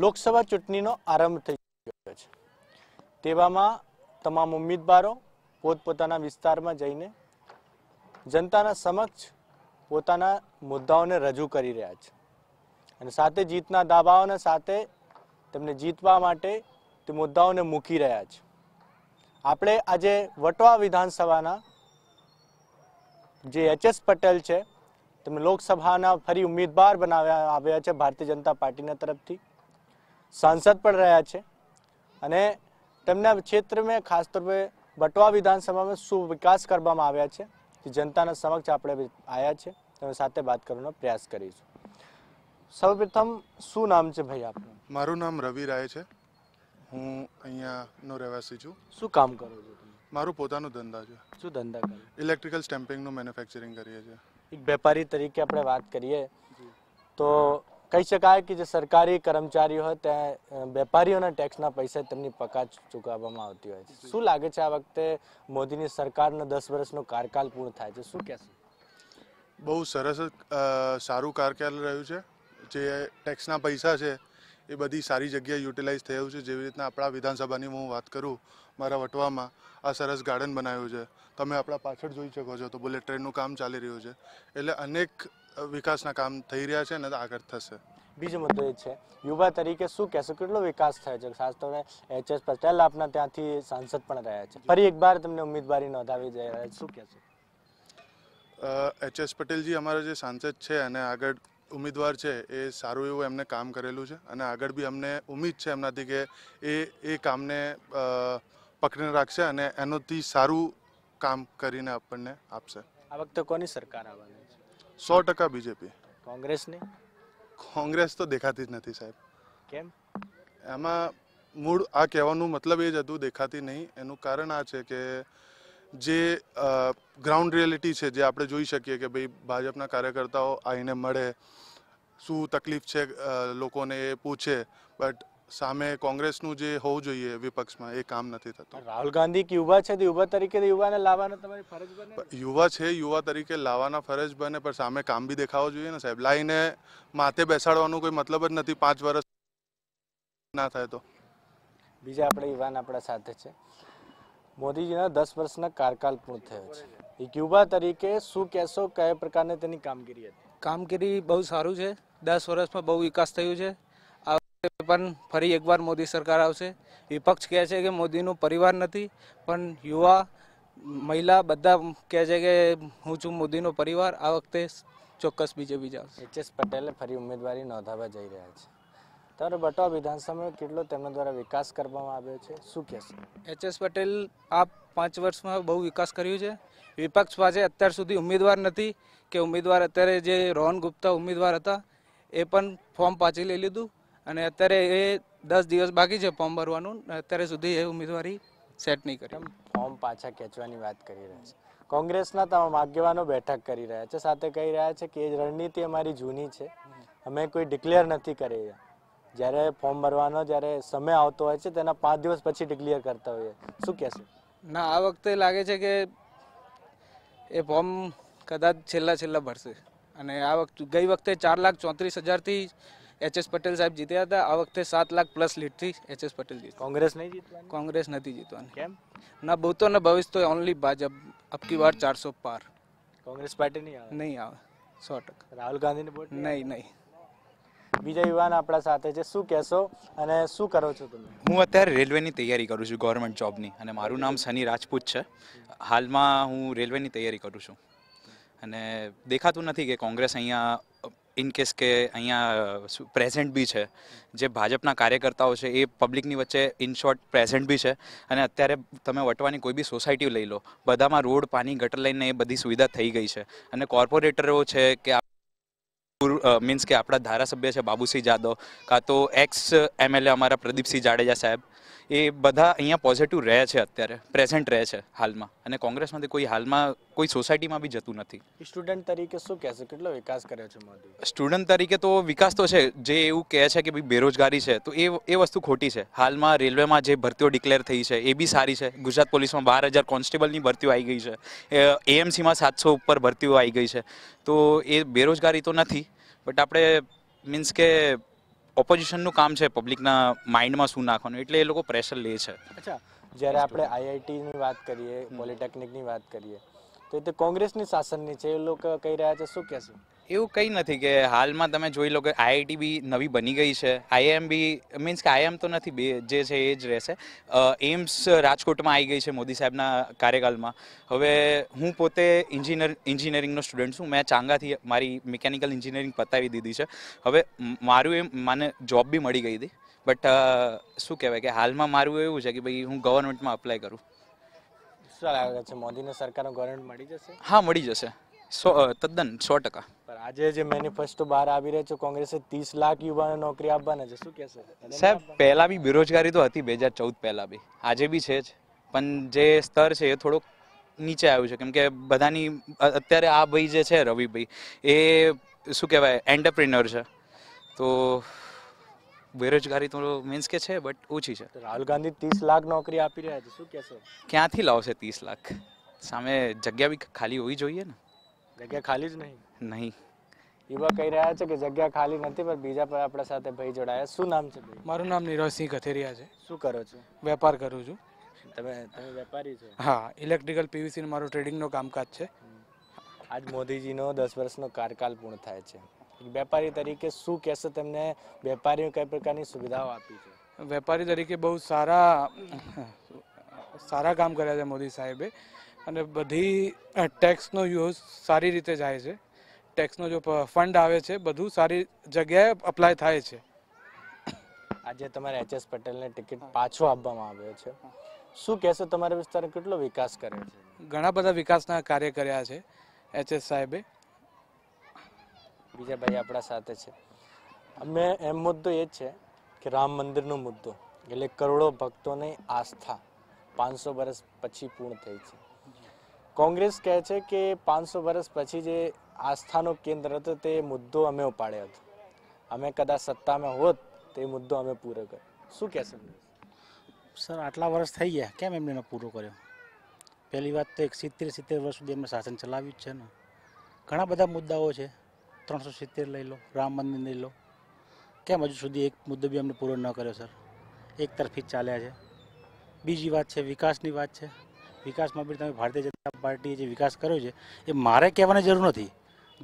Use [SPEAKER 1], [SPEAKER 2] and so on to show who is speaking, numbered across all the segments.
[SPEAKER 1] લોકસભા ચૂંટણીનો આરંભ થઈ ગયો છે તેવામાં તમામ ઉમેદવારો પોતપોતાના વિસ્તારમાં જઈને જનતાના સમક્ષ પોતાના મુદ્દાઓને રજૂ કરી રહ્યા છે અને સાથે જીતના દાવાઓને સાથે તેમને જીતવા માટે તે મુદ્દાઓને મૂકી રહ્યા છે આપણે આજે વટવા વિધાનસભાના જે એચ એસ પટેલ છે તેમને લોકસભાના ફરી ઉમેદવાર બનાવ્યા આવ્યા છે ભારતીય જનતા પાર્ટીના તરફથી સાંસદ પણ રહ્યા છે અને તેમના ક્ષેત્રમાં ખાસ તરફે બટવા વિધાનસભામાં શું વિકાસ કરવામાં આવ્યા છે તે જનતાના સમક્ષ આપણે આવ્યા છે તમે સાથે વાત કરવાનો પ્રયાસ કરીશું સૌપ્રથમ શું નામ છે ભાઈ આપનું મારું નામ
[SPEAKER 2] રવિ રાય છે હું અહીંયાનો રહેવાસી છું શું કામ કરો છો તમે મારું પોતાનો ધંધા છે શું ધંધા કરો ઇલેક્ટ્રિકલ સ્ટેમ્પિંગનું મેન્યુફેક્ચરિંગ કરીએ છીએ એક વેપારી તરીકે
[SPEAKER 1] આપણે વાત કરીએ તો કહી શકાય કે જે સરકારી કર્મચારીઓ હોય ત્યાં વેપારીઓના ટેક્સના પૈસા તેમની પકાચ ચૂકવવામાં આવતી હોય છે શું લાગે છે આ વખતે મોદીની સરકારનો દસ વર્ષનો કાર્યકાલ પૂર્ણ થાય છે શું કહેશો
[SPEAKER 2] બહુ સરસ સારું કારકાલ રહ્યું છે જે ટેક્સના પૈસા છે એ બધી સારી જગ્યાએ યુટિલાઇઝ થયું છે જેવી રીતના આપણા વિધાનસભાની હું વાત કરું મારા વટવામાં આ સરસ ગાર્ડન બનાવ્યું છે તમે આપણા પાછળ જોઈ શકો છો તો બુલેટ ટ્રેનનું કામ ચાલી રહ્યું છે એટલે અનેક વિકાસના કામ થઈ રહ્યા છે અને આગળ થશે બીજો મુદ્દો એ છે યુવા તરીકે શું કહેશો
[SPEAKER 1] કેટલો વિકાસ થયો છે ખાસ તો એચ એસ પટેલ આપના ત્યાંથી સાંસદ પણ રહ્યા છે ફરી એકવાર તમને ઉમેદવારી નોંધાવી જઈ રહ્યા છે શું કહેશો
[SPEAKER 2] એચ એસ પટેલજી અમારો જે સાંસદ છે અને આગળ ઉમેદવાર છે એ સારું એવું એમને કામ કરેલું છે અને આગળ બી અમને ઉમેદ છે એમનાથી કે એ એ કામને પકડીને રાખશે અને એનોથી સારું કામ કરીને આપણને આપશે આ વખતે કોની સરકાર
[SPEAKER 1] આવવાની સો ટકા
[SPEAKER 2] બીજેપી કોંગ્રેસની કોંગ્રેસ તો દેખાતી જ નથી સાહેબ કેમ એમાં મૂળ આ કહેવાનું મતલબ એ જ હતું દેખાતી નહીં એનું કારણ આ છે કે જે ગ્રાઉન્ડ રિયાલિટી છે જે આપણે જોઈ શકીએ કે ભાઈ ભાજપના કાર્યકર્તાઓ આવીને મળે શું તકલીફ છે લોકોને એ પૂછે બટ સામે કોંગ્રેસનું જે હોવું જોઈએ વિપક્ષમાં એ કામ નથી થતું રાહુલ
[SPEAKER 1] ગાંધી કે યુવા છે તો યુવા તરીકે યુવાને લાવવાના તમારી ફરજ બને
[SPEAKER 2] યુવા છે યુવા તરીકે લાવવાના ફરજ બને પણ સામે કામ બી દેખાવો જોઈએ ને સાહેબ લાઈને માથે બેસાડવાનો કોઈ મતલબ જ નથી પાંચ વર્ષ ના થાય તો
[SPEAKER 1] બીજા આપણે યુવાન આપણા સાથે છે મોદીજીના દસ વર્ષના કારકાલ પૂર્ણ થયો છે એક યુવા તરીકે શું કહેશો કયા પ્રકારની તેની કામગીરી હતી કામગીરી બહુ સારું છે
[SPEAKER 3] દસ વર્ષમાં બહુ વિકાસ થયું છે પણ ફરી એકવાર મોદી સરકાર આવશે વિપક્ષ કહે છે કે મોદીનું પરિવાર નથી પણ યુવા મહિલા બધા કહે છે કે હું છું મોદીનો પરિવાર આ વખતે ચોક્કસ
[SPEAKER 1] બીજેપી આવશે એચ એસ પટેલે ફરી ઉમેદવારી નોંધાવવા જઈ રહ્યા છે ત્યારે બટવા વિધાનસભામાં કેટલો તેમના દ્વારા વિકાસ કરવામાં આવ્યો છે શું કહેશે એચ એસ પટેલ આ પાંચ
[SPEAKER 3] વર્ષમાં બહુ વિકાસ કર્યો છે વિપક્ષ પાસે અત્યાર સુધી ઉમેદવાર નથી કે ઉમેદવાર અત્યારે જે રોહન ગુપ્તા ઉમેદવાર હતા એ પણ ફોર્મ પાછી લઈ લીધું અને અત્યારે એ દસ દિવસ બાકી છે ફોર્મ ભરવાનું અત્યારે સુધી એ ઉમેદવારી સેટ નહીં કરી
[SPEAKER 1] ફોર્મ પાછા ખેંચવાની વાત કરી રહ્યા છે કોંગ્રેસના તમામ આગેવાનો બેઠક કરી રહ્યા છે સાથે કહી રહ્યા છે કે એ રણનીતિ અમારી જૂની છે અમે કોઈ ડિક્લેર નથી કરી જ્યારે ફોર્મ ભરવાનો જ્યારે સમય આવતો હોય છે તેના પાંચ દિવસ પછી ડિક્લેર કરતા હોઈએ શું કહેશે ના આ વખતે
[SPEAKER 3] લાગે છે કે એ ફોર્મ કદાચ છેલ્લા છેલ્લા ભરશે અને આ વખતે ગઈ વખતે ચાર લાખ ચોત્રીસ હજારથી એચ એસ પટેલ સાહેબ જીત્યા હતા આ વખતે સાત લાખ પ્લસ લીટથી એચ એસ પટેલ જીત કોંગ્રેસ નહીં જીત કોંગ્રેસ નથી જીતવાની કેમ ના બહુ તો ભવિષ્ય તો ઓનલી ભાજપ અબકી વાર ચારસો પાર
[SPEAKER 1] કોંગ્રેસ પાર્ટી નહીં આવે નહીં આવે સો ટકા રાહુલ ગાંધીને નહીં નહીં બીજા યુવાન આપણા સાથે છે શું કહેશો અને શું કરો છો તમે
[SPEAKER 4] હું અત્યારે રેલવેની તૈયારી કરું છું ગવર્મેન્ટ જોબની અને મારું નામ સની રાજપૂત છે હાલમાં હું રેલવેની તૈયારી કરું છું અને દેખાતું નથી કે કોંગ્રેસ અહીંયા ઇન કેસ કે અહીંયા પ્રેઝન્ટ બી છે જે ભાજપના કાર્યકર્તાઓ છે એ પબ્લિકની વચ્ચે ઇન શોર્ટ પ્રેઝન્ટ બી છે અને અત્યારે તમે વટવાની કોઈ બી સોસાયટી લઈ લો બધામાં રોડ પાણી ગટર લઈને એ બધી સુવિધા થઈ ગઈ છે અને કોર્પોરેટરો છે કે મીન્સ કે આપણા ધારાસભ્ય છે બાબુસિંહ જાદવ કાં તો એક્સ એમએલએ અમારા પ્રદીપસિંહ જાડેજા સાહેબ એ બધા અહીંયા પોઝિટિવ રહે છે અત્યારે પ્રેઝન્ટ રહે છે હાલમાં અને કોંગ્રેસમાંથી કોઈ હાલમાં કોઈ સોસાયટીમાં બી જતું નથી
[SPEAKER 1] સ્ટુડન્ટ તરીકે શું કહેશે કેટલો વિકાસ કર્યો છે
[SPEAKER 4] મોદી સ્ટુડન્ટ તરીકે તો વિકાસ તો છે જે એવું કહે છે કે ભાઈ બેરોજગારી છે તો એ એ વસ્તુ ખોટી છે હાલમાં રેલવેમાં જે ભરતીઓ ડિક્લેર થઈ છે એ બી સારી છે ગુજરાત પોલીસમાં બાર હજાર કોન્સ્ટેબલની ભરતીઓ આવી ગઈ છે એએમસીમાં સાતસો ઉપર ભરતીઓ આવી ગઈ છે તો એ બેરોજગારી તો નથી બટ આપણે મીન્સ કે ઓપોઝિશનનું કામ છે પબ્લિકના માઇન્ડમાં શું નાખવાનું એટલે એ લોકો પ્રેશર લે છે
[SPEAKER 1] અચ્છા જ્યારે આપણે આઈઆઈટીની વાત કરીએ પોલિટેકનિકની વાત કરીએ તો તે કોંગ્રેસની શાસનની છે એ લોકો કહી રહ્યા છે શું કહેશું
[SPEAKER 4] એવું કંઈ નથી કે હાલમાં તમે જોઈ લો કે આઈઆઈટી બી નવી બની ગઈ છે આઈએમ બી મીન્સ કે આઈએમ તો નથી બે જે છે એ જ રહેશે એમ્સ રાજકોટમાં આવી ગઈ છે મોદી સાહેબના કાર્યકાલમાં હવે હું પોતે ઇન્જિનિયર એન્જિનિયરિંગનો સ્ટુડન્ટ છું મેં ચાંગાથી મારી મિકેનિકલ એન્જિનિયરિંગ પતાવી દીધી છે હવે મારું એમ મને જોબ બી મળી ગઈ હતી બટ શું કહેવાય કે હાલમાં મારું એવું છે કે ભાઈ હું ગવર્મેન્ટમાં અપ્લાય કરું
[SPEAKER 1] શું લાગે છે મોદીને સરકારનો ગવર્મેન્ટ મળી જશે
[SPEAKER 4] હા મળી જશે સો તદ્દન સો ટકા
[SPEAKER 1] પણ આજે જે મેનિફેસ્ટો બહાર આવી રહ્યો છે કોંગ્રેસે ત્રીસ લાખ યુવાને નોકરી આપવાના છે શું કહેશે સાહેબ
[SPEAKER 4] પહેલાં બી બેરોજગારી તો હતી બે હજાર ચૌદ પહેલાં બી આજે બી છે જ પણ જે સ્તર છે એ થોડુંક નીચે આવ્યું છે કેમકે બધાની અત્યારે આ ભાઈ જે છે રવિભાઈ એ શું કહેવાય એન્ટરપ્રિનર છે તો બેરોજગારી તો મીન્સ કે છે બટ ઓછી છે
[SPEAKER 1] રાહુલ ગાંધી ત્રીસ લાખ નોકરી આપી રહ્યા છે શું કહેશો
[SPEAKER 4] ક્યાંથી લાવશે ત્રીસ લાખ સામે જગ્યા બી ખાલી હોવી જોઈએ ને જગ્યા ખાલી જ નહીં નહીં
[SPEAKER 1] યુવા કહી રહ્યા છે કે જગ્યા ખાલી નથી પણ બીજા પર આપણા સાથે ભાઈ જોડાયા શું નામ છે મારું નામ
[SPEAKER 3] નીરજસિંહ કથેરિયા છે શું કરો છો વેપાર કરું છું
[SPEAKER 1] તમે તમે વેપારી છો હા ઇલેક્ટ્રિકલ પીવીસી મારું ટ્રેડિંગનું કામકાજ છે આજ મોદીજીનો દસ વર્ષનો કાર્યકાલ પૂર્ણ થાય છે વેપારી તરીકે શું કહેશે તેમને વેપારીઓ કઈ પ્રકારની સુવિધાઓ આપી છે વેપારી તરીકે બહુ સારા સારા કામ કર્યા છે મોદી સાહેબે
[SPEAKER 3] અને બધી ટેક્સનો યુઝ સારી રીતે જાય છે ટેક્સનો જો ફંડ આવે છે બધું સારી જગ્યાએ અપ્લાય થાય છે
[SPEAKER 1] આજે તમારે એચ એસ પટેલને ટિકિટ પાછો આપવામાં આવ્યો છે શું કહેશો તમારા વિસ્તારનો કેટલો વિકાસ કર્યો છે ઘણા બધા વિકાસના કાર્ય કર્યા છે એચ એસ સાહેબે બીજા ભાઈ આપણા સાથે છે અમે એમ મુદ્દો એ છે કે રામ મંદિરનો મુદ્દો એટલે કરોડો ભક્તોની આસ્થા પાંચસો વર્ષ પછી પૂર્ણ થઈ છે કોંગ્રેસ કહે છે કે પાંચસો વર્ષ પછી જે આસ્થાનો કેન્દ્ર હતો તે મુદ્દો અમે ઉપાડ્યો હતો અમે કદાચ સત્તામાં હોત તે મુદ્દો અમે પૂરો કર્યો શું કહેશે
[SPEAKER 5] સર આટલા વર્ષ થઈ ગયા કેમ એમને પૂરો કર્યો પહેલી વાત તો એક સિત્તેર સિત્તેર વર્ષ સુધી એમને શાસન ચલાવ્યું જ છે ને ઘણા બધા મુદ્દાઓ છે ત્રણસો સિત્તેર લઈ લો રામ મંદિર લઈ લો કેમ હજુ સુધી એક મુદ્દો બી અમને પૂરો ન કર્યો સર એક તરફી ચાલ્યા છે બીજી વાત છે વિકાસની વાત છે વિકાસમાં બી તમે ભારતીય જનતા પાર્ટીએ જે વિકાસ કર્યો છે એ મારે કહેવાની જરૂર નથી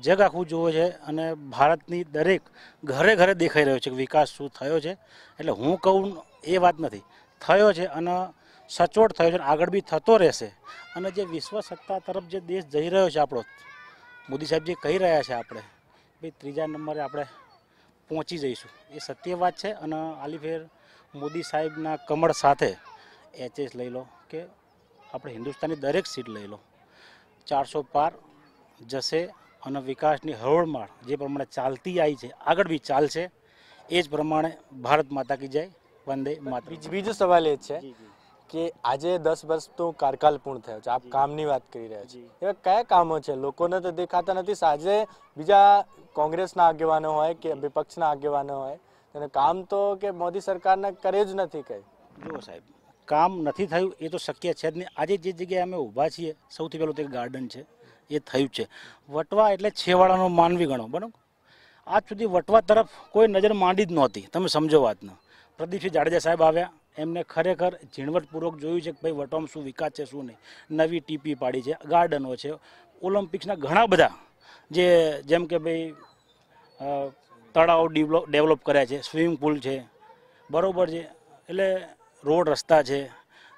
[SPEAKER 5] જગ આખું જોવે છે અને ભારતની દરેક ઘરે ઘરે દેખાઈ રહ્યો છે કે વિકાસ શું થયો છે એટલે હું કહું એ વાત નથી થયો છે અને સચોટ થયો છે અને આગળ બી થતો રહેશે અને જે વિશ્વ સત્તા તરફ જે દેશ જઈ રહ્યો છે આપણો મોદી સાહેબ જે કહી રહ્યા છે આપણે ભાઈ ત્રીજા નંબરે આપણે પહોંચી જઈશું એ સત્ય વાત છે અને આલીફેર મોદી સાહેબના કમળ સાથે એચએસ લઈ લો કે આપણે હિન્દુસ્તાનની દરેક સીટ લઈ લો ચારસો પાર જશે અને વિકાસની હરોળમાળ જે પ્રમાણે ચાલતી આવી છે આગળ બી ચાલશે એ જ પ્રમાણે ભારત માતા કી જય
[SPEAKER 1] વંદે માતા બીજો સવાલ એ છે કે આજે દસ વર્ષનું કાર્યકાલ પૂર્ણ થયો છે આપ કામની વાત કરી રહ્યા છો એવા કયા કામો છે લોકોને તો દેખાતા નથી સાજે બીજા કોંગ્રેસના આગેવાનો હોય કે વિપક્ષના આગેવાનો હોય અને કામ તો કે મોદી સરકારને કરે જ નથી કંઈ
[SPEAKER 5] જો સાહેબ કામ નથી થયું એ તો શક્ય છે જ નહીં આજે જે જગ્યાએ અમે ઊભા છીએ સૌથી પહેલું તો એક ગાર્ડન છે એ થયું છે વટવા એટલે છેવાડાનો માનવી ગણો બરાબર આજ સુધી વટવા તરફ કોઈ નજર માંડી જ નહોતી તમે સમજો વાતનો પ્રદીપસિંહ જાડેજા સાહેબ આવ્યા એમને ખરેખર ઝીણવટપૂર્વક જોયું છે કે ભાઈ વટોમ શું વિકાસ છે શું નહીં નવી ટીપી પાડી છે ગાર્ડનો છે ઓલિમ્પિક્સના ઘણા બધા જે જેમ કે ભાઈ તળાવ ડેવલપ ડેવલપ કર્યા છે સ્વિમિંગ પુલ છે બરાબર છે એટલે રોડ રસ્તા છે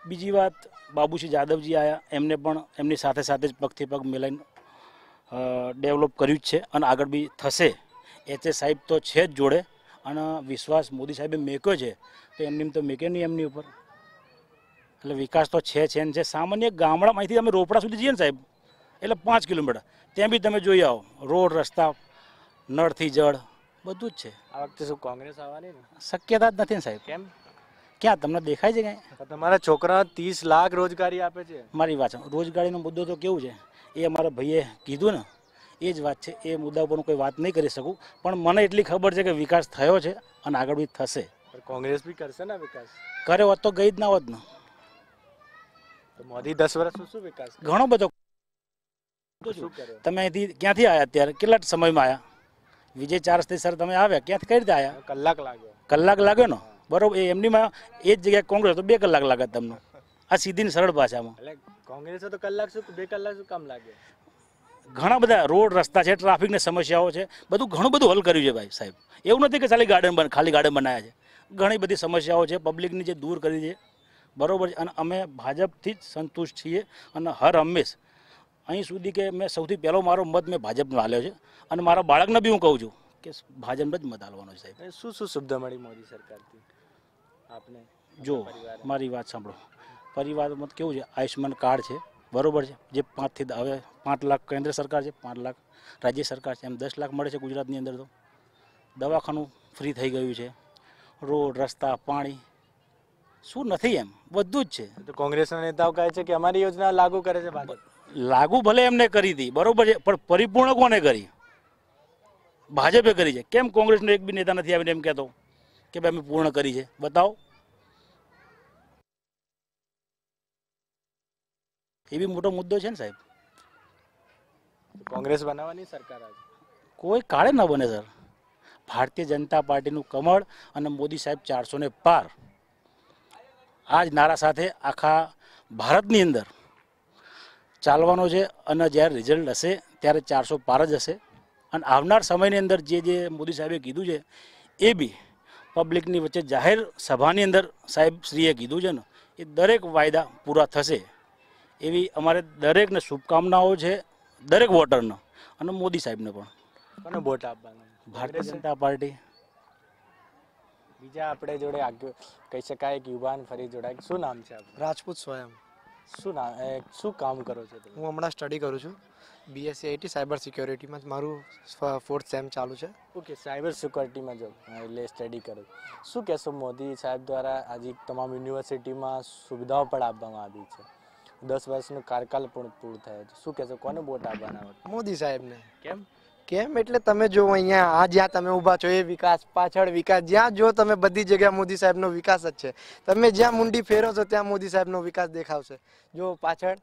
[SPEAKER 5] બીજી વાત બાબુશ્રી જાદવજી આવ્યા એમને પણ એમની સાથે સાથે જ પગથી પગ મિલાઈને ડેવલપ કર્યું જ છે અને આગળ બી થશે એચએસ સાહેબ તો છે જ જોડે અને વિશ્વાસ મોદી સાહેબે મેક્યો છે તો એમની તો મેક્યો નહીં એમની ઉપર એટલે વિકાસ તો છે છે ને છે સામાન્ય ગામડામાંથી અમે રોપડા સુધી જઈએ ને સાહેબ એટલે પાંચ કિલોમીટર ત્યાં બી તમે જોઈ આવો રોડ રસ્તા નળથી જળ
[SPEAKER 1] બધું જ છે આ વખતે શું કોંગ્રેસ આવવાની
[SPEAKER 5] શક્યતા જ નથી ને સાહેબ કેમ ક્યાં તમને દેખાય છે કાંઈ તમારા છોકરા ત્રીસ લાખ
[SPEAKER 1] રોજગારી આપે છે
[SPEAKER 5] મારી વાત રોજગારીનો મુદ્દો તો કેવું છે એ અમારા ભાઈએ કીધું ને એ જ વાત છે એ મુદ્દા ઉપર હું કોઈ વાત નહીં કરી શકું પણ મને એટલી ખબર છે કે વિકાસ થયો છે અને આગળ બી થશે કોંગ્રેસ
[SPEAKER 1] બી કરશે ને વિકાસ
[SPEAKER 5] કરે હોત તો ગઈ જ ના હોત ને
[SPEAKER 1] મોદી દસ વર્ષ શું વિકાસ
[SPEAKER 5] ઘણો બધો તમે અહીંથી ક્યાંથી આવ્યા અત્યારે કેટલા સમયમાં આવ્યા વિજય ચાર રસ્તે સર તમે આવ્યા ક્યાંથી કઈ રીતે આવ્યા કલાક લાગ્યો કલાક લાગ્યો ને બરોબર એ એમની એમનીમાં એ જ જગ્યાએ કોંગ્રેસ તો બે કલાક લાગે તમને આ સીધી સરળ ભાષામાં
[SPEAKER 1] કોંગ્રેસ તો કલાક શું બે કલાક શું કામ લાગે
[SPEAKER 5] ઘણા બધા રોડ રસ્તા છે ટ્રાફિકની સમસ્યાઓ છે બધું ઘણું બધું હલ કર્યું છે ભાઈ સાહેબ એવું નથી કે ખાલી ગાર્ડન બન ખાલી ગાર્ડન બનાવ્યા છે ઘણી બધી સમસ્યાઓ છે પબ્લિકની જે દૂર કરી છે બરાબર છે અને અમે ભાજપથી જ સંતુષ્ટ છીએ અને હર હંમેશ અહીં સુધી કે મેં સૌથી પહેલો મારો મત મેં ભાજપનો આલ્યો છે અને મારા બાળકને બી હું કહું છું કે ભાજપને જ મત આલવાનો છે સાહેબ
[SPEAKER 1] શું શું સુવિધા મળી મોદી સરકારથી
[SPEAKER 6] આપને જો
[SPEAKER 5] મારી વાત સાંભળો પરિવારમાં કેવું છે આયુષ્યમાન કાર્ડ છે બરોબર છે જે પાંચથી હવે પાંચ લાખ કેન્દ્ર સરકાર છે પાંચ લાખ રાજ્ય સરકાર છે એમ દસ લાખ મળે છે ગુજરાતની અંદર તો દવાખાનું ફ્રી થઈ ગયું છે રોડ રસ્તા પાણી
[SPEAKER 1] શું નથી એમ બધું જ છે કોંગ્રેસના નેતાઓ કહે છે કે અમારી યોજના લાગુ કરે છે
[SPEAKER 5] લાગુ ભલે એમને કરી હતી બરાબર છે પણ પરિપૂર્ણ કોને કરી ભાજપે કરી છે કેમ કોંગ્રેસનો એક બી નેતા નથી આવીને એમ કહેતો કે ભાઈ અમે પૂર્ણ કરી છે બતાવો એ બી મોટો મુદ્દો છે ને સાહેબ કોંગ્રેસ
[SPEAKER 1] બનાવવાની સરકાર આજે
[SPEAKER 5] કોઈ કાળે ન બને સર ભારતીય જનતા પાર્ટીનું કમળ અને મોદી સાહેબ ચારસો ને પાર આજ નારા સાથે આખા ભારતની અંદર ચાલવાનો છે અને જ્યારે રિઝલ્ટ હશે ત્યારે ચારસો પાર જ હશે અને આવનાર સમયની અંદર જે જે મોદી સાહેબે કીધું છે એ બી પબ્લિકની વચ્ચે જાહેર સભાની અંદર સાહેબ શ્રીએ કીધું છે ને એ દરેક વાયદા પૂરા થશે એવી અમારે દરેકને શુભકામનાઓ છે દરેક વોટરનો અને મોદી સાહેબને પણ વોટ
[SPEAKER 1] આપવાનો ભારતીય જનતા પાર્ટી બીજા આપણે જોડે આગળ કહી શકાય કે યુવાન ફરી જોડાય શું નામ છે આપણું રાજપૂત સ્વયં શું નામ શું કામ કરો છો
[SPEAKER 7] હું હમણાં સ્ટડી કરું છું બીએસસી આઈટી સાયબર સિક્યોરિટીમાં મારું ફોર્થ
[SPEAKER 1] સેમ ચાલુ છે ઓકે સાયબર સિક્યોરિટીમાં જો એટલે સ્ટડી કરું શું કહેશો મોદી સાહેબ દ્વારા આજે તમામ યુનિવર્સિટીમાં સુવિધાઓ પણ આપવામાં આવી છે દસ વર્ષનો કાર્યકાલ પણ પૂર્ણ થાય છે શું કહેશો કોને વોટ આપવાના મોદી સાહેબને કેમ
[SPEAKER 7] કેમ એટલે તમે જો અહીંયા આ જ્યાં તમે ઊભા છો એ વિકાસ પાછળ વિકાસ જ્યાં જો તમે બધી જગ્યા મોદી સાહેબનો વિકાસ જ છે તમે જ્યાં મુંડી ફેરો છો ત્યાં મોદી સાહેબનો વિકાસ દેખાવશે જો પાછળ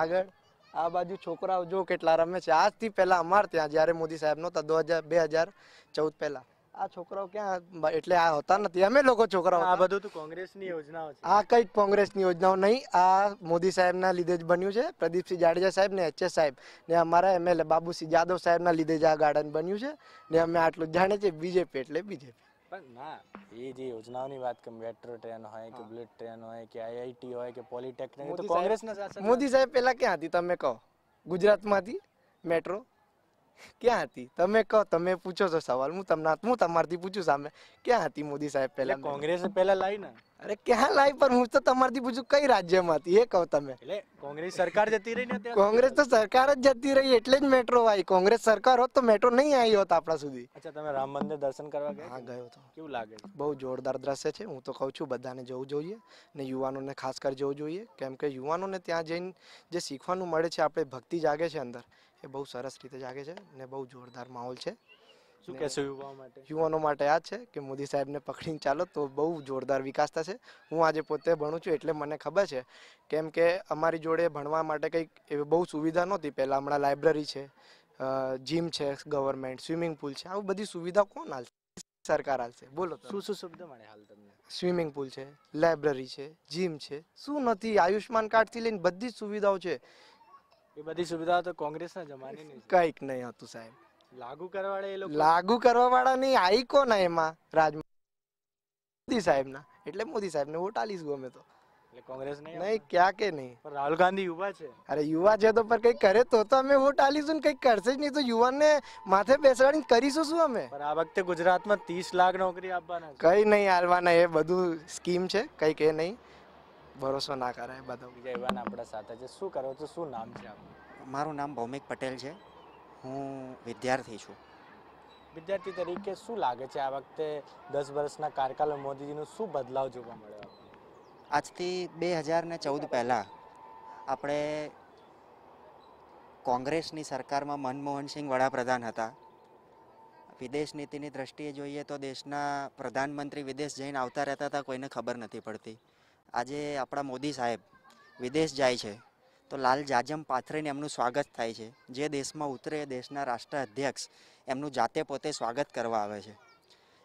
[SPEAKER 7] આગળ આ બાજુ છોકરાઓ જો કેટલા રમે છે આજથી પહેલાં અમારે ત્યાં જ્યારે મોદી સાહેબનો તો દો હજાર બે હજાર ચૌદ પહેલાં આ છોકરાઓ ક્યાં એટલે આ હોતા નથી અમે લોકો છોકરાઓ આ બધું તો
[SPEAKER 1] કોંગ્રેસની યોજનાઓ છે
[SPEAKER 7] આ કંઈક કોંગ્રેસની યોજનાઓ નહીં આ મોદી સાહેબના લીધે જ બન્યું છે પ્રદીપસિંહ જાડેજા સાહેબ ને એચએસ સાહેબ ને અમારા એમએલએ બાબુસિંહ જાદવ સાહેબના લીધે જ આ ગાર્ડન બન્યું છે ને અમે આટલું જાણીએ છીએ બીજેપી એટલે બીજેપી
[SPEAKER 1] ના એ યોજનાઓની વાત કે મેટ્રો ટ્રેન હોય કે બુલેટ ટ્રેન હોય કે આઈઆઈટી હોય કે પોલિટેકનિક તો કોંગ્રેસના મોદી સાહેબ પેલા ક્યાં હતી તમે કહો
[SPEAKER 7] ગુજરાતમાં હતી મેટ્રો ક્યાં હતી તમે કહો તમે પૂછો છો સવાલ હું તમને હું તમારથી પૂછું સામે ક્યાં હતી મોદી સાહેબ પહેલા કોંગ્રેસ
[SPEAKER 1] પહેલા લાવી ને અરે ક્યાં લાવી પર
[SPEAKER 7] હું તો તમારથી પૂછું કઈ રાજ્યમાં હતી એ કહો તમે
[SPEAKER 1] એટલે કોંગ્રેસ સરકાર જતી રહી ને કોંગ્રેસ તો
[SPEAKER 7] સરકાર જ જતી રહી એટલે જ મેટ્રો આવી કોંગ્રેસ સરકાર હોત તો મેટ્રો નહીં આવી હોત આપણા સુધી
[SPEAKER 1] અચ્છા તમે રામ મંદિર દર્શન કરવા ગયા હા ગયો તો કેવું લાગે
[SPEAKER 7] બહુ જોરદાર દ્રશ્ય છે હું તો કહું છું બધાને જવું જોઈએ ને યુવાનોને ખાસ કરી જવું જોઈએ કેમ કે યુવાનોને ત્યાં જઈને જે શીખવાનું મળે છે આપણે ભક્તિ જાગે છે અંદર એ બહુ સરસ રીતે જાગે છે ને બહુ જોરદાર માહોલ છે
[SPEAKER 1] શું કહેશો યુવાઓ
[SPEAKER 7] માટે યુવાનો માટે આ છે કે મોદી સાહેબને પકડીને ચાલો તો બહુ જોરદાર વિકાસ થશે હું આજે પોતે ભણું છું એટલે મને ખબર છે કેમ કે અમારી જોડે ભણવા માટે કંઈક એવી બહુ સુવિધા નહોતી પહેલાં હમણાં લાઇબ્રેરી છે જીમ છે ગવર્મેન્ટ સ્વિમિંગ પુલ છે આવું બધી સુવિધા કોણ હાલશે સરકાર હાલશે બોલો શું શું શબ્દ મળે હાલ તમને સ્વિમિંગ પુલ છે લાઇબ્રેરી છે જીમ છે
[SPEAKER 1] શું નથી આયુષ્યમાન કાર્ડથી લઈને બધી જ સુવિધાઓ છે એ બધી સુવિધા તો કોંગ્રેસના જમાની
[SPEAKER 7] કંઈક નહીં હતું સાહેબ
[SPEAKER 1] લાગુ કરવાવાળા એ લોકો
[SPEAKER 7] લાગુ કરવાવાળા નહીં આઈ કોણ એમાં રાજ મોદી સાહેબના એટલે મોદી સાહેબને વોટ આલીશ
[SPEAKER 1] ગમે તો કોંગ્રેસ નહીં
[SPEAKER 7] નહીં ક્યાં કે નહીં
[SPEAKER 1] પણ રાહુલ ગાંધી યુવા છે
[SPEAKER 7] અરે યુવા છે તો પર કંઈક કરે તો તો અમે વોટ આલીશું ને કંઈક કરશે જ નહીં તો યુવાનને માથે બેસાડીને કરીશું શું અમે
[SPEAKER 1] પણ આ વખતે ગુજરાતમાં ત્રીસ લાખ નોકરી આપવાના
[SPEAKER 7] કંઈ નહીં આલવાના એ બધું
[SPEAKER 1] સ્કીમ છે કઈ એ નહીં ભરોસો ના કરાય બધો બીજા યુવાન આપણા સાથે છે શું કરો છો શું નામ છે
[SPEAKER 6] મારું નામ ભૌમિક પટેલ છે હું વિદ્યાર્થી છું
[SPEAKER 1] વિદ્યાર્થી તરીકે શું લાગે છે આ વખતે દસ વર્ષના કાર્યકાલ મોદીજીનો શું બદલાવ
[SPEAKER 6] જોવા મળ્યો આજથી બે હજાર ને ચૌદ પહેલાં આપણે કોંગ્રેસની સરકારમાં મનમોહનસિંહ વડાપ્રધાન હતા વિદેશ નીતિની દ્રષ્ટિએ જોઈએ તો દેશના પ્રધાનમંત્રી વિદેશ જઈને આવતા રહેતા હતા કોઈને ખબર નથી પડતી આજે આપણા મોદી સાહેબ વિદેશ જાય છે તો લાલ જાજમ પાથરીને એમનું સ્વાગત થાય છે જે દેશમાં ઉતરે દેશના રાષ્ટ્ર અધ્યક્ષ એમનું જાતે પોતે સ્વાગત કરવા આવે છે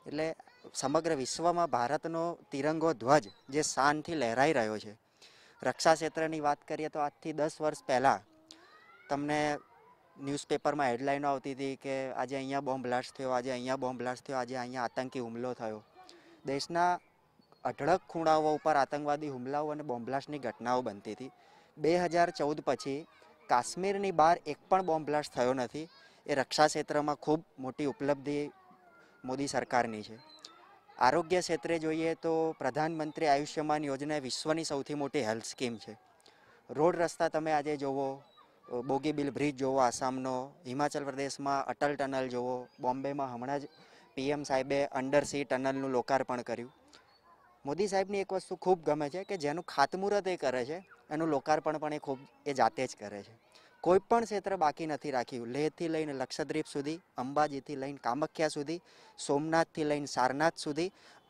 [SPEAKER 6] એટલે સમગ્ર વિશ્વમાં ભારતનો તિરંગો ધ્વજ જે શાનથી લહેરાઈ રહ્યો છે રક્ષા ક્ષેત્રની વાત કરીએ તો આજથી દસ વર્ષ પહેલાં તમને ન્યૂઝપેપરમાં હેડલાઇનો આવતી હતી કે આજે અહીંયા બોમ્બ બ્લાસ્ટ થયો આજે અહીંયા બોમ્બ બ્લાસ્ટ થયો આજે અહીંયા આતંકી હુમલો થયો દેશના અઢળક ખૂણાઓ ઉપર આતંકવાદી હુમલાઓ અને બોમ્બલાસ્ટની ઘટનાઓ બનતી હતી બે હજાર ચૌદ પછી કાશ્મીરની બહાર એક પણ બોમ્બલાસ્ટ થયો નથી એ રક્ષા ક્ષેત્રમાં ખૂબ મોટી ઉપલબ્ધિ મોદી સરકારની છે આરોગ્ય ક્ષેત્રે જોઈએ તો પ્રધાનમંત્રી આયુષ્યમાન યોજના વિશ્વની સૌથી મોટી હેલ્થ સ્કીમ છે રોડ રસ્તા તમે આજે જોવો બોગીબિલ બ્રિજ જોવો આસામનો હિમાચલ પ્રદેશમાં અટલ ટનલ જોવો બોમ્બેમાં હમણાં જ પીએમ સાહેબે અંડરસી ટનલનું લોકાર્પણ કર્યું મોદી સાહેબની એક વસ્તુ ખૂબ ગમે છે કે જેનું ખાતમુહૂર્ત એ કરે છે એનું લોકાર્પણ પણ એ ખૂબ એ જાતે જ કરે છે કોઈ પણ ક્ષેત્ર બાકી નથી રાખ્યું લેહથી લઈને લક્ષદ્વીપ સુધી અંબાજીથી લઈને કામખ્યા સુધી સોમનાથથી લઈને સારનાથ સુધી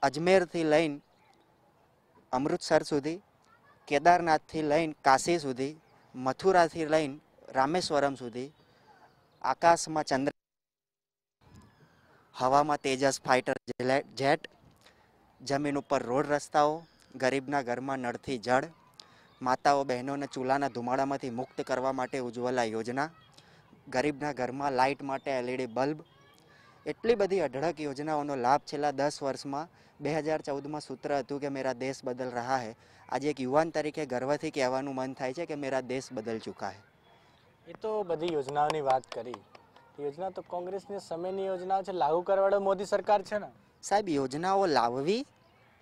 [SPEAKER 6] અજમેરથી લઈને અમૃતસર સુધી કેદારનાથથી લઈને કાશી સુધી મથુરાથી લઈને રામેશ્વરમ સુધી આકાશમાં ચંદ્ર હવામાં તેજસ ફાઇટર જેટ જમીન ઉપર રોડ રસ્તાઓ ગરીબના ઘરમાં નળથી જળ માતાઓ બહેનોને ચૂલાના ધુમાડામાંથી મુક્ત કરવા માટે ઉજ્જવલા યોજના ગરીબના ઘરમાં લાઇટ માટે એલઈડી બલ્બ એટલી બધી અઢળક યોજનાઓનો લાભ છેલ્લા દસ વર્ષમાં બે હજાર ચૌદમાં સૂત્ર હતું કે મેરા દેશ બદલ રહા હે આજે એક યુવાન તરીકે ગર્વથી કહેવાનું મન થાય છે કે મેરા દેશ બદલ ચૂકા હૈ
[SPEAKER 1] એ તો બધી યોજનાઓની વાત કરી યોજના તો કોંગ્રેસની સમયની
[SPEAKER 6] યોજનાઓ છે લાગુ કરવાડો મોદી સરકાર છે ને સાહેબ યોજનાઓ લાવવી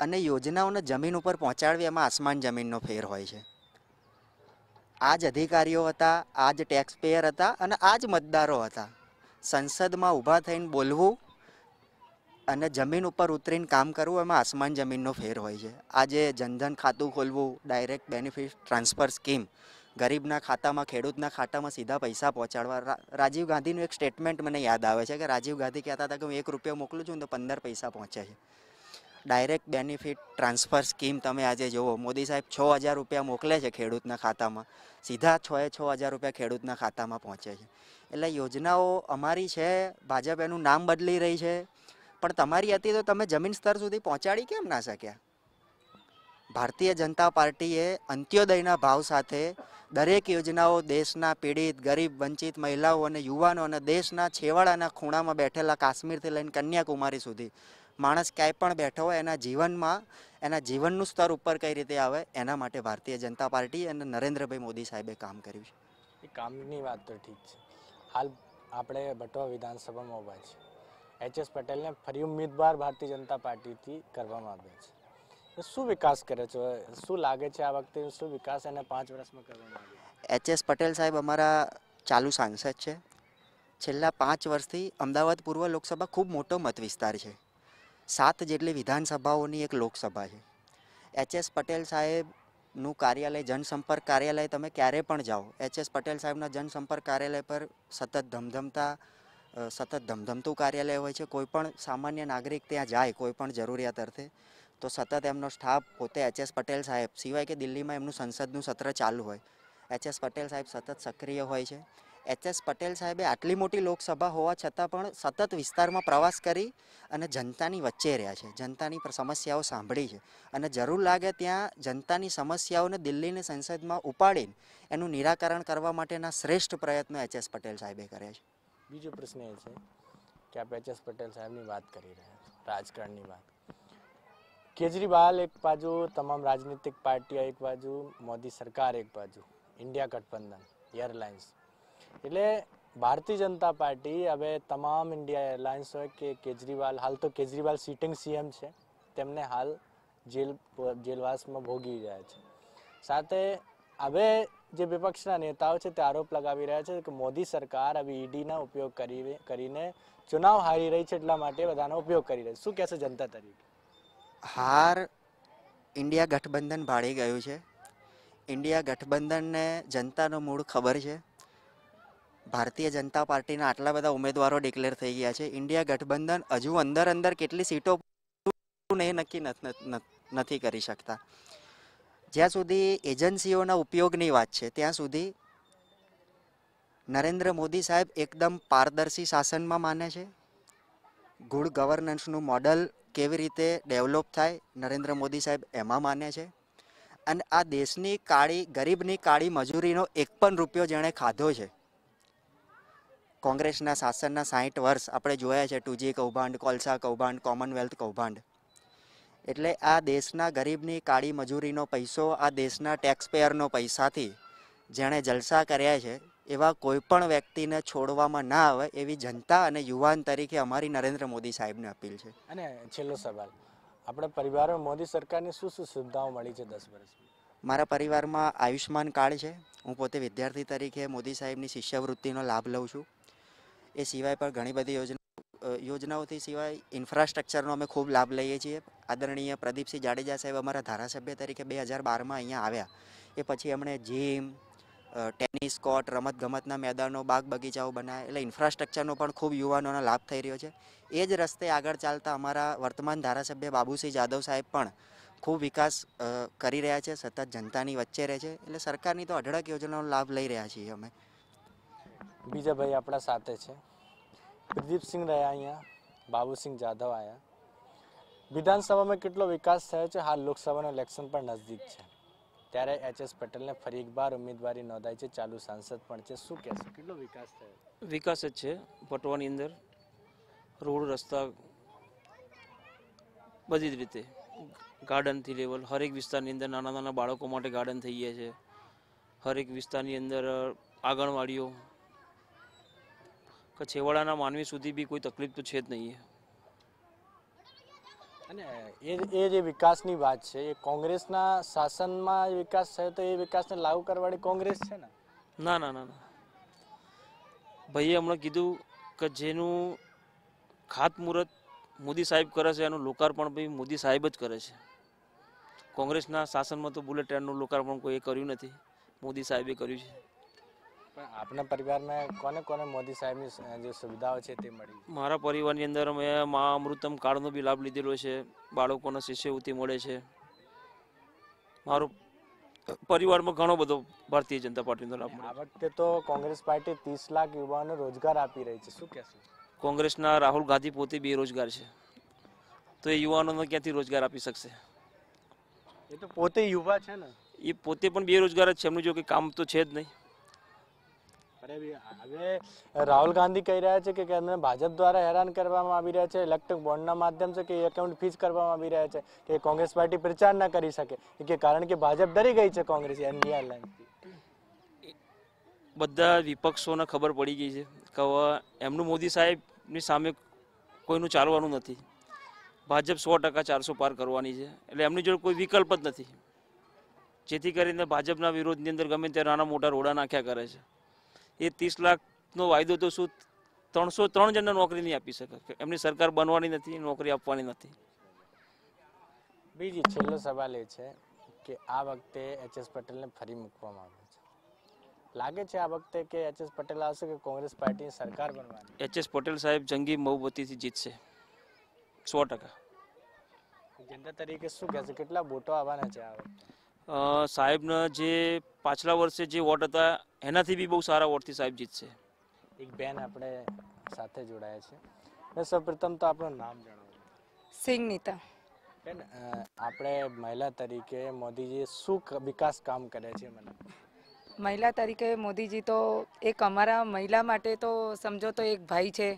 [SPEAKER 6] અને યોજનાઓને જમીન ઉપર પહોંચાડવી એમાં આસમાન જમીનનો ફેર હોય છે આ જ અધિકારીઓ હતા આ જ ટેક્સપેયર હતા અને આ જ મતદારો હતા સંસદમાં ઊભા થઈને બોલવું અને જમીન ઉપર ઉતરીને કામ કરવું એમાં આસમાન જમીનનો ફેર હોય છે આજે જનધન ખાતું ખોલવું ડાયરેક્ટ બેનિફિટ ટ્રાન્સફર સ્કીમ ગરીબના ખાતામાં ખેડૂતના ખાતામાં સીધા પૈસા પહોંચાડવા રાજીવ ગાંધીનું એક સ્ટેટમેન્ટ મને યાદ આવે છે કે રાજીવ ગાંધી કહેતા હતા કે હું એક રૂપિયો મોકલું છું તો પંદર પૈસા પહોંચે છે ડાયરેક્ટ બેનિફિટ ટ્રાન્સફર સ્કીમ તમે આજે જુઓ મોદી સાહેબ છ હજાર રૂપિયા મોકલે છે ખેડૂતના ખાતામાં સીધા છ એ છ હજાર રૂપિયા ખેડૂતના ખાતામાં પહોંચે છે એટલે યોજનાઓ અમારી છે ભાજપ એનું નામ બદલી રહી છે પણ તમારી હતી તો તમે જમીન સ્તર સુધી પહોંચાડી કેમ ના શક્યા ભારતીય જનતા પાર્ટીએ અંત્યોદયના ભાવ સાથે દરેક યોજનાઓ દેશના પીડિત ગરીબ વંચિત મહિલાઓ અને યુવાનો અને દેશના છેવાડાના ખૂણામાં બેઠેલા કાશ્મીરથી લઈને કન્યાકુમારી સુધી માણસ ક્યાંય પણ બેઠો હોય એના જીવનમાં એના જીવનનું સ્તર ઉપર કઈ રીતે આવે એના માટે ભારતીય જનતા પાર્ટી અને નરેન્દ્રભાઈ મોદી સાહેબે કામ કર્યું
[SPEAKER 1] છે એ કામની વાત તો ઠીક છે હાલ આપણે ભટવા વિધાનસભામાં ઊભા છે એચ એસ પટેલને ફરી ઉમેદવાર ભારતીય જનતા પાર્ટીથી કરવામાં આવ્યા છે શું વિકાસ કરે છો શું લાગે છે આ વખતે શું વિકાસ એને પાંચ વર્ષમાં કરવાનો
[SPEAKER 6] એચ એસ પટેલ સાહેબ અમારા ચાલુ સાંસદ છે છેલ્લા પાંચ વર્ષથી અમદાવાદ પૂર્વ લોકસભા ખૂબ મોટો મત વિસ્તાર છે સાત જેટલી વિધાનસભાઓની એક લોકસભા છે એચ એસ પટેલ સાહેબનું કાર્યાલય જનસંપર્ક કાર્યાલય તમે ક્યારે પણ જાઓ એચ એસ પટેલ સાહેબના જનસંપર્ક કાર્યાલય પર સતત ધમધમતા સતત ધમધમતું કાર્યાલય હોય છે કોઈ પણ સામાન્ય નાગરિક ત્યાં જાય કોઈ પણ જરૂરિયાત અર્થે તો સતત એમનો સ્ટાફ પોતે એચએસ પટેલ સાહેબ સિવાય કે દિલ્હીમાં એમનું સંસદનું સત્ર ચાલુ હોય એચએસ પટેલ સાહેબ સતત સક્રિય હોય છે એચએસ પટેલ સાહેબે આટલી મોટી લોકસભા હોવા છતાં પણ સતત વિસ્તારમાં પ્રવાસ કરી અને જનતાની વચ્ચે રહ્યા છે જનતાની સમસ્યાઓ સાંભળી છે અને જરૂર લાગે ત્યાં જનતાની સમસ્યાઓને દિલ્હીની સંસદમાં ઉપાડીને એનું નિરાકરણ કરવા માટેના શ્રેષ્ઠ પ્રયત્નો એચએસ પટેલ સાહેબે કર્યા છે
[SPEAKER 1] બીજો પ્રશ્ન એ છે કે આપ એચએસ પટેલ સાહેબની વાત કરી રહ્યા છો રાજકારણની વાત
[SPEAKER 6] કેજરીવાલ એક
[SPEAKER 1] બાજુ તમામ રાજનીતિક પાર્ટીઓ એક બાજુ મોદી સરકાર એક બાજુ ઇન્ડિયા ગઠબંધન એરલાઇન્સ એટલે ભારતીય જનતા પાર્ટી હવે તમામ ઇન્ડિયા એરલાઇન્સ હોય કે કેજરીવાલ હાલ તો કેજરીવાલ સિટિંગ સીએમ છે તેમને હાલ જેલ જેલવાસમાં ભોગી રહ્યા છે સાથે હવે જે વિપક્ષના નેતાઓ છે તે આરોપ લગાવી રહ્યા છે કે મોદી સરકાર હવે ઈડીના ઉપયોગ કરીને ચુનાવ હારી રહી છે એટલા માટે બધાનો ઉપયોગ કરી રહી શું કહેશે જનતા તરીકે
[SPEAKER 6] હાર ઇન્ડિયા ગઠબંધન ભાળી ગયું છે ઇન્ડિયા ગઠબંધનને જનતાનો મૂળ ખબર છે ભારતીય જનતા પાર્ટીના આટલા બધા ઉમેદવારો ડિક્લેર થઈ ગયા છે ઇન્ડિયા ગઠબંધન હજુ અંદર અંદર કેટલી સીટો એ નક્કી નથી કરી શકતા જ્યાં સુધી એજન્સીઓના ઉપયોગની વાત છે ત્યાં સુધી નરેન્દ્ર મોદી સાહેબ એકદમ પારદર્શી શાસનમાં માને છે ગુડ ગવર્નન્સનું મોડલ કેવી રીતે ડેવલપ થાય નરેન્દ્ર મોદી સાહેબ એમાં માને છે અને આ દેશની કાળી ગરીબની કાળી મજૂરીનો એક પણ રૂપિયો જેણે ખાધો છે કોંગ્રેસના શાસનના સાઠ વર્ષ આપણે જોયા છે ટુજી કૌભાંડ કોલસા કૌભાંડ કોમનવેલ્થ કૌભાંડ એટલે આ દેશના ગરીબની કાળી મજૂરીનો પૈસો આ દેશના ટેક્સપેયરનો પૈસાથી જેણે જલસા કર્યા છે એવા કોઈ પણ વ્યક્તિને છોડવામાં ના આવે એવી જનતા અને યુવાન તરીકે અમારી નરેન્દ્ર મોદી સાહેબને અપીલ છે
[SPEAKER 1] અને છેલ્લો સવાલ આપણા પરિવારમાં મોદી સરકારની શું શું સુવિધાઓ મળી છે દસ વર્ષ
[SPEAKER 6] મારા પરિવારમાં આયુષ્માન કાર્ડ છે હું પોતે વિદ્યાર્થી તરીકે મોદી સાહેબની શિષ્યવૃત્તિનો લાભ લઉં છું એ સિવાય પણ ઘણી બધી યોજના યોજનાઓથી સિવાય ઇન્ફ્રાસ્ટ્રક્ચરનો અમે ખૂબ લાભ લઈએ છીએ આદરણીય પ્રદીપસિંહ જાડેજા સાહેબ અમારા ધારાસભ્ય તરીકે બે હજાર બારમાં અહીંયા આવ્યા એ પછી એમણે જીમ ટેનિસ કોર્ટ રમત ગમતના મેદાનો બાગ બગીચાઓ બનાવે એટલે ઇન્ફ્રાસ્ટ્રક્ચરનો પણ ખૂબ યુવાનોનો લાભ થઈ રહ્યો છે એ જ રસ્તે આગળ ચાલતા અમારા વર્તમાન ધારાસભ્ય બાબુસિંહ જાદવ સાહેબ પણ ખૂબ વિકાસ કરી રહ્યા છે સતત જનતાની વચ્ચે રહે છે એટલે સરકારની તો અઢળક યોજનાનો લાભ લઈ રહ્યા છીએ અમે બીજા ભાઈ
[SPEAKER 1] આપણા સાથે છે
[SPEAKER 6] પ્રદીપસિંહ રહ્યા
[SPEAKER 1] અહીંયા બાબુસિંહ જાદવ આવ્યા વિધાનસભામાં કેટલો વિકાસ થયો છે હાલ લોકસભાનું ઇલેક્શન પણ નજદીક છે ત્યારે એચ એસ પટેલને ફરી એકવાર ઉમેદવારી નોંધાય છે ચાલુ સાંસદ પણ છે શું કહેશો કેટલો વિકાસ થયો
[SPEAKER 8] વિકાસ જ છે પટવાની અંદર રોડ રસ્તા બધી જ રીતે ગાર્ડનથી લેવલ હરેક વિસ્તારની અંદર નાના નાના બાળકો માટે ગાર્ડન થઈ ગયા છે હરેક વિસ્તારની અંદર આંગણવાડીઓ કે છેવાડાના માનવી સુધી બી કોઈ તકલીફ તો છે જ નહીં
[SPEAKER 1] અને એ એ જે વિકાસની વાત છે એ કોંગ્રેસના શાસનમાં વિકાસ થયો તો એ વિકાસને લાગુ કરવાની કોંગ્રેસ છે ને
[SPEAKER 8] ના ના ના ના ભાઈએ હમણાં કીધું કે જેનું ખાતમુહૂર્ત મોદી સાહેબ કરે છે એનું લોકાર્પણ બી મોદી સાહેબ જ કરે છે કોંગ્રેસના શાસનમાં તો બુલેટ ટ્રેનનું લોકાર્પણ કોઈએ કર્યું નથી મોદી સાહેબે કર્યું છે
[SPEAKER 1] આપના આપણા પરિવારમાં કોને કોને મોદી સાહેબની જે સુવિધાઓ છે તે મળી
[SPEAKER 8] મારા પરિવારની અંદર મેં મા અમૃતમ કાર્ડનો બી લાભ લીધેલો છે બાળકોને શિષ્યવૃત્તિ મળે છે મારું પરિવારમાં ઘણો બધો ભારતીય જનતા પાર્ટીનો લાભ મળ્યો
[SPEAKER 1] આ વખતે તો કોંગ્રેસ પાર્ટી ત્રીસ લાખ યુવાનોને રોજગાર આપી રહી છે શું કહેશો
[SPEAKER 8] કોંગ્રેસના રાહુલ ગાંધી પોતે બેરોજગાર છે તો એ યુવાનોને ક્યાંથી રોજગાર આપી શકશે
[SPEAKER 1] એ તો પોતે યુવા છે ને
[SPEAKER 8] એ પોતે પણ બેરોજગાર જ છે એમનું જો કે કામ તો છે જ નહીં
[SPEAKER 1] હવે રાહુલ ગાંધી કહી રહ્યા છે કે તેમને ભાજપ દ્વારા હેરાન કરવામાં આવી રહ્યા છે ઇલેક્ટ્રિક બોન્ડના માધ્યમથી કે એકાઉન્ટ ફીઝ કરવામાં આવી રહ્યા છે કે કોંગ્રેસ પાર્ટી પ્રચાર ના કરી શકે કે કારણ કે ભાજપ ડરી ગઈ છે કોંગ્રેસ એનડીઆર લાઇનથી
[SPEAKER 8] બધા વિપક્ષોને ખબર પડી ગઈ છે કે એમનું મોદી સાહેબની સામે કોઈનું ચાલવાનું નથી ભાજપ સો ટકા ચારસો પાર કરવાની છે એટલે એમની જોડે કોઈ વિકલ્પ જ નથી જેથી કરીને ભાજપના વિરોધની અંદર ગમે તે નાના મોટા રોડા નાખ્યા કરે છે એ ત્રીસ લાખનો વાયદો તો શું ત્રણસો ત્રણ જણને નોકરી નહીં આપી શકે એમની સરકાર બનવાની નથી નોકરી આપવાની નથી
[SPEAKER 1] બીજી છેલ્લો સવાલ એ છે કે આ વખતે એચ એસ પટેલને ફરી મૂકવામાં આવે છે લાગે છે આ વખતે કે એચ એસ પટેલ આવશે કે કોંગ્રેસ પાર્ટી સરકાર બનવાની
[SPEAKER 8] એચ એસ પટેલ સાહેબ જંગી મહુબતીથી જીતશે સો ટકા
[SPEAKER 1] જનતા તરીકે શું કહે છે કેટલા વોટો આવવાના છે
[SPEAKER 8] આ સાહેબના જે પાછલા વર્ષે જે વોટ હતા એનાથી બી બહુ સારા વોટથી સાહેબ જીતશે
[SPEAKER 1] એક બેન આપણે સાથે જોડાયા છે ને સૌપ્રથમ તો આપણું નામ જણાવો સિંગનીતા બેન આપણે મહિલા તરીકે મોદીજી શું વિકાસ કામ કરે છે મને
[SPEAKER 9] મહિલા તરીકે મોદીજી તો એક અમારા મહિલા માટે તો સમજો તો એક ભાઈ છે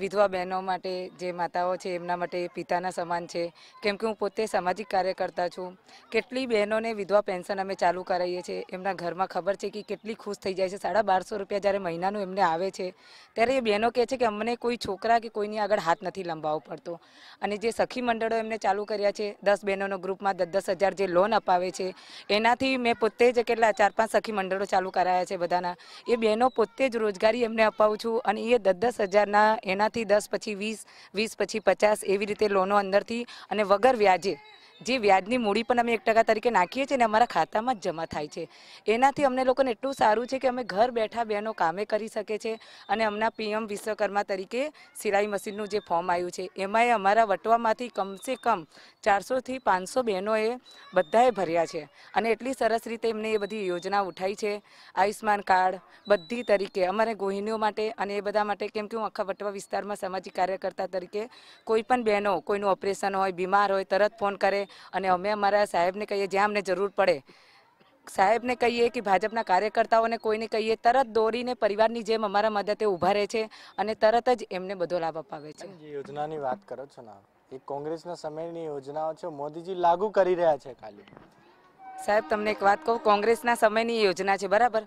[SPEAKER 9] વિધવા બહેનો માટે જે માતાઓ છે એમના માટે પિતાના સમાન છે કેમ કે હું પોતે સામાજિક કાર્યકર્તા છું કેટલી બહેનોને વિધવા પેન્શન અમે ચાલુ કરાવીએ છીએ એમના ઘરમાં ખબર છે કે કેટલી ખુશ થઈ જાય છે સાડા બારસો રૂપિયા જ્યારે મહિનાનું એમને આવે છે ત્યારે એ બહેનો કહે છે કે અમને કોઈ છોકરા કે કોઈની આગળ હાથ નથી લંબાવવો પડતો અને જે સખી મંડળો એમને ચાલુ કર્યા છે દસ બહેનોનો ગ્રુપમાં દસ દસ હજાર જે લોન અપાવે છે એનાથી મેં પોતે જ કેટલા ચાર પાંચ સખી મંડળો ચાલુ કરાયા છે બધાના એ બહેનો પોતે જ રોજગારી એમને અપાવું છું અને એ દસ દસ હજારના એના એમાંથી દસ પછી વીસ વીસ પછી પચાસ એવી રીતે લોનો અંદરથી અને વગર વ્યાજે જે વ્યાજની મૂડી પણ અમે એક ટકા તરીકે નાખીએ છીએ અને અમારા ખાતામાં જ જમા થાય છે એનાથી અમને લોકોને એટલું સારું છે કે અમે ઘર બેઠા બહેનો કામે કરી શકે છે અને અમના પીએમ વિશ્વકર્મા તરીકે સિલાઈ મશીનનું જે ફોર્મ આવ્યું છે એમાંય અમારા વટવામાંથી કમસે કમ ચારસોથી પાંચસો બહેનોએ બધાએ ભર્યા છે અને એટલી સરસ રીતે એમને એ બધી યોજના ઉઠાઈ છે આયુષ્માન કાર્ડ બધી તરીકે અમારે ગોહિનીઓ માટે અને એ બધા માટે કેમ કે હું આખા વટવા વિસ્તારમાં સામાજિક કાર્યકર્તા તરીકે કોઈ પણ બહેનો કોઈનું ઓપરેશન હોય બીમાર હોય તરત ફોન કરે અને અમે અમારા સાહેબને કહીએ જ્યાં અમને જરૂર પડે સાહેબને કહીએ કે ભાજપના કાર્યકર્તાઓને કોઈને કહીએ તરત દોરીને પરિવારની જેમ અમારા મદદે ઉભા રહે છે અને તરત જ એમને બધો લાભ અપાવે છે
[SPEAKER 1] યોજનાની વાત કરો છો ના એ કોંગ્રેસના સમયની યોજનાઓ છે મોદીજી લાગુ કરી રહ્યા
[SPEAKER 9] છે ખાલી સાહેબ તમને એક વાત કહું કોંગ્રેસના સમયની યોજના છે બરાબર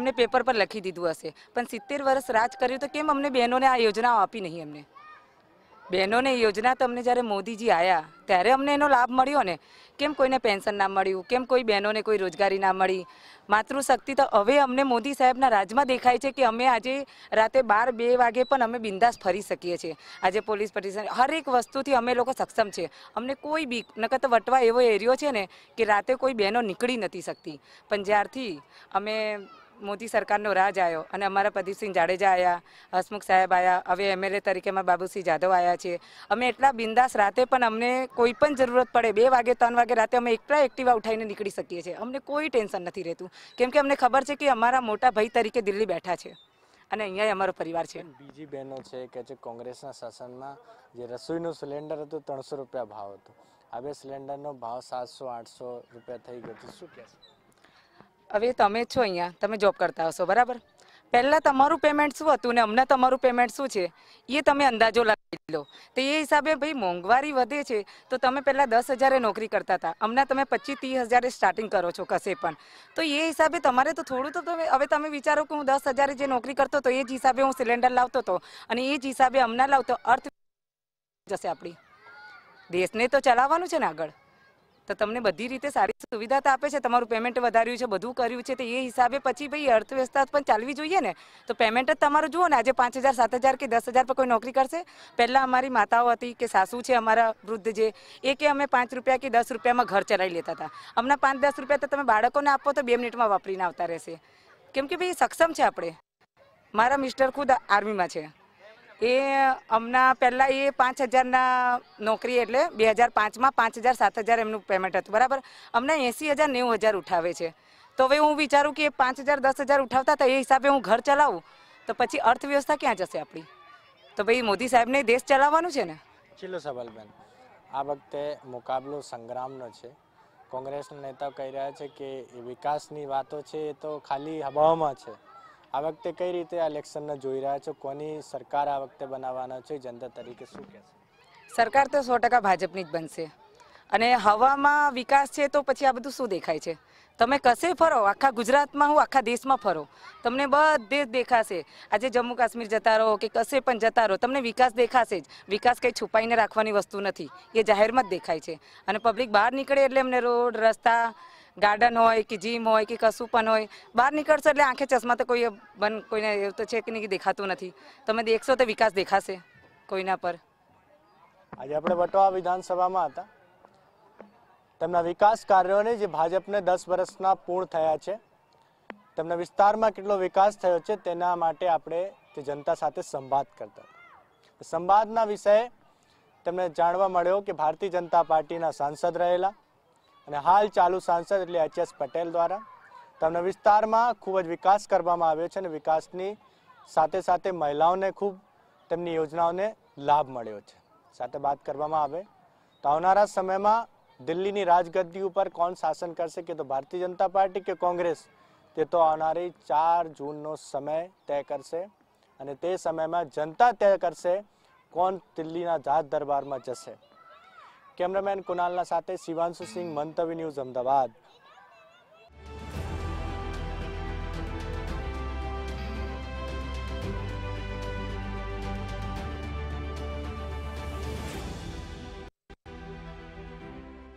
[SPEAKER 9] એમને પેપર પર લખી દીધું હશે પણ સિત્તેર વર્ષ રાજ કર્યું તો કેમ અમને બહેનોને આ યોજનાઓ આપી નહીં એમને બહેનોને યોજના તમને જ્યારે મોદીજી આવ્યા ત્યારે અમને એનો લાભ મળ્યો ને કેમ કોઈને પેન્શન ના મળ્યું કેમ કોઈ બહેનોને કોઈ રોજગારી ના મળી માતૃશક્તિ તો હવે અમને મોદી સાહેબના રાજમાં દેખાય છે કે અમે આજે રાતે બાર બે વાગે પણ અમે બિંદાસ ફરી શકીએ છીએ આજે પોલીસ પટિશન હરેક વસ્તુથી અમે લોકો સક્ષમ છીએ અમને કોઈ બીક નકર તો વટવા એવો એરિયો છે ને કે રાતે કોઈ બહેનો નીકળી નથી શકતી પણ જ્યારથી અમે મોદી સરકારનો રાજ આવ્યો અને અમારા પ્રદીપસિંહ જાડેજા આવ્યા હસમુખ સાહેબ આવ્યા હવે એમએલએ તરીકે અમારા બાબુસિંહ જાદવ આવ્યા છીએ અમે એટલા બિંદાસ રાતે પણ અમને કોઈ પણ જરૂરત પડે બે વાગે ત્રણ વાગે રાતે અમે એકલા એક્ટિવા ઉઠાવીને નીકળી શકીએ છીએ અમને કોઈ ટેન્શન નથી રહેતું કેમ કે અમને ખબર છે કે અમારા મોટા ભાઈ તરીકે દિલ્હી બેઠા છે
[SPEAKER 1] અને અહીંયા અમારો પરિવાર છે બીજી બહેનો છે કે જે કોંગ્રેસના શાસનમાં જે રસોઈનું સિલિન્ડર હતું ત્રણસો રૂપિયા ભાવ હતો હવે સિલિન્ડરનો ભાવ સાતસો આઠસો રૂપિયા થઈ ગયો શું કહેશો
[SPEAKER 9] હવે તમે છો અહીંયા તમે જોબ કરતા હશો બરાબર પહેલાં તમારું પેમેન્ટ શું હતું ને હમણાં તમારું પેમેન્ટ શું છે એ તમે અંદાજો લગાવી લો તો એ હિસાબે ભાઈ મોંઘવારી વધે છે તો તમે પહેલાં દસ હજારે નોકરી કરતા હતા હમણાં તમે પચીસ ત્રીસ હજારે સ્ટાર્ટિંગ કરો છો કશે પણ તો એ હિસાબે તમારે તો થોડું તો તમે હવે તમે વિચારો કે હું દસ હજારે જે નોકરી કરતો હતો એ જ હિસાબે હું સિલિન્ડર લાવતો હતો અને એ જ હિસાબે હમણાં લાવતો અર્થ જશે આપણી દેશને તો ચલાવવાનું છે ને આગળ તો તમને બધી રીતે સારી સુવિધા તો આપે છે તમારું પેમેન્ટ વધાર્યું છે બધું કર્યું છે તો એ હિસાબે પછી ભાઈ અર્થવ્યવસ્થા પણ ચાલવી જોઈએ ને તો પેમેન્ટ જ તમારું જુઓ ને આજે પાંચ હજાર સાત હજાર કે દસ હજાર પર કોઈ નોકરી કરશે પહેલાં અમારી માતાઓ હતી કે સાસુ છે અમારા વૃદ્ધ જે એ કે અમે પાંચ રૂપિયા કે દસ રૂપિયામાં ઘર ચલાવી લેતા હતા હમણાં પાંચ દસ રૂપિયા તો તમે બાળકોને આપો તો બે મિનિટમાં વાપરીને આવતા રહેશે કેમ કે ભાઈ સક્ષમ છે આપણે મારા મિસ્ટર ખુદ આર્મીમાં છે એ હમણાં પહેલાં એ પાંચ હજારના નોકરી એટલે બે હજાર પાંચમાં પાંચ હજાર સાત હજાર એમનું પેમેન્ટ હતું બરાબર હમણાં એંસી હજાર નેવું હજાર ઉઠાવે છે તો હવે હું વિચારું કે પાંચ હજાર દસ હજાર ઉઠાવતા તો એ હિસાબે હું ઘર ચલાવું તો પછી અર્થવ્યવસ્થા ક્યાં જશે આપણી તો ભાઈ મોદી સાહેબને દેશ ચલાવવાનું છે ને
[SPEAKER 1] છેલ્લો સવાલ આ વખતે મુકાબલો સંગ્રામનો છે કોંગ્રેસના નેતાઓ કહી રહ્યા છે કે વિકાસની વાતો છે એ તો ખાલી હવામાં છે આ વખતે કઈ રીતે આ ઇલેક્શનને જોઈ રહ્યા છો કોની સરકાર આ વખતે બનાવવાના છે જનતા
[SPEAKER 9] તરીકે શું કહેશે સરકાર તો સો ટકા ભાજપની જ બનશે અને હવામાં વિકાસ છે તો પછી આ બધું શું દેખાય છે તમે કશે ફરો આખા ગુજરાતમાં હું આખા દેશમાં ફરો તમને બધે દેખાશે આજે જમ્મુ કાશ્મીર જતા રહો કે કશે પણ જતા રહો તમને વિકાસ દેખાશે જ વિકાસ કંઈ છુપાઈને રાખવાની વસ્તુ નથી એ જાહેરમાં જ દેખાય છે અને પબ્લિક બહાર નીકળે એટલે અમને રોડ રસ્તા ગાર્ડન હોય કે જીમ હોય કે કશું પણ હોય બહાર નીકળશે એટલે આંખે ચશ્મા તો કોઈ બન કોઈને એવું તો છે કે નહીં દેખાતું નથી તમે દેખશો તો વિકાસ દેખાશે કોઈના પર
[SPEAKER 1] આજે આપણે વટવા વિધાનસભામાં હતા તેમના વિકાસ કાર્યોને જે ભાજપને દસ વર્ષના પૂર્ણ થયા છે તેમના વિસ્તારમાં કેટલો વિકાસ થયો છે તેના માટે આપણે તે જનતા સાથે સંવાદ કરતા સંવાદના વિષય તેમને જાણવા મળ્યો કે ભારતીય જનતા પાર્ટીના સાંસદ રહેલા અને હાલ ચાલુ સાંસદ એટલે એચએસ પટેલ દ્વારા તમને વિસ્તારમાં ખૂબ જ વિકાસ કરવામાં આવ્યો છે અને વિકાસની સાથે સાથે મહિલાઓને ખૂબ તેમની યોજનાઓને લાભ મળ્યો છે સાથે વાત કરવામાં આવે તો આવનારા સમયમાં દિલ્હીની રાજગદ્દી ઉપર કોણ શાસન કરશે કે તો ભારતીય જનતા પાર્ટી કે કોંગ્રેસ તે તો આવનારી ચાર જૂનનો સમય તય કરશે અને તે સમયમાં જનતા તય કરશે કોણ દિલ્હીના જાત દરબારમાં જશે કેમરામેન કુનાલના સાથે શિવાંશુ સિંહ મંતવ્ય ન્યૂઝ અમદાવાદ